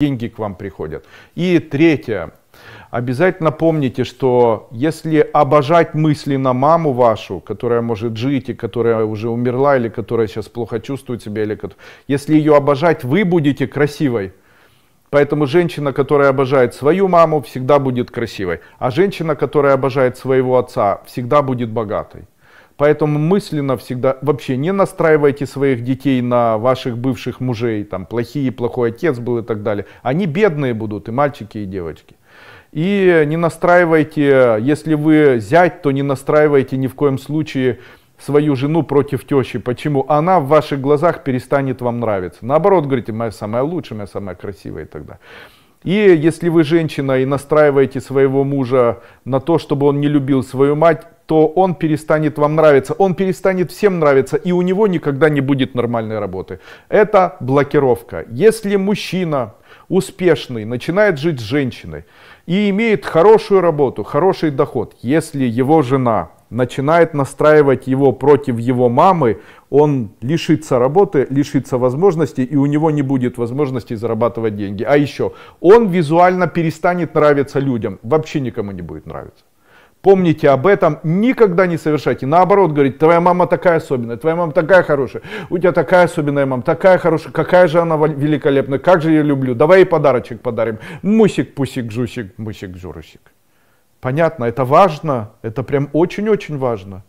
деньги к вам приходят. И третье. Обязательно помните, что если обожать мысли на маму вашу, которая может жить и которая уже умерла, или которая сейчас плохо чувствует себя, или если ее обожать, вы будете красивой. Поэтому женщина, которая обожает свою маму, всегда будет красивой. А женщина, которая обожает своего отца, всегда будет богатой. Поэтому мысленно всегда вообще не настраивайте своих детей на ваших бывших мужей, там плохие, плохой отец был и так далее. Они бедные будут, и мальчики, и девочки. И не настраивайте, если вы зять, то не настраивайте ни в коем случае свою жену против тещи. Почему? Она в ваших глазах перестанет вам нравиться. Наоборот, говорите, моя самая лучшая, моя самая красивая и так далее. И если вы женщина и настраиваете своего мужа на то, чтобы он не любил свою мать, то он перестанет вам нравиться, он перестанет всем нравиться, и у него никогда не будет нормальной работы. Это блокировка. Если мужчина успешный начинает жить с женщиной и имеет хорошую работу, хороший доход, если его жена начинает настраивать его против его мамы, он лишится работы, лишится возможности, и у него не будет возможности зарабатывать деньги. А еще, он визуально перестанет нравиться людям, вообще никому не будет нравиться. Помните об этом, никогда не совершайте. Наоборот, говорит, твоя мама такая особенная, твоя мама такая хорошая, у тебя такая особенная мама, такая хорошая, какая же она великолепная, как же я люблю, давай ей подарочек подарим. Мусик, пусик, жусик, мусик, журусик. Понятно, это важно, это прям очень-очень важно.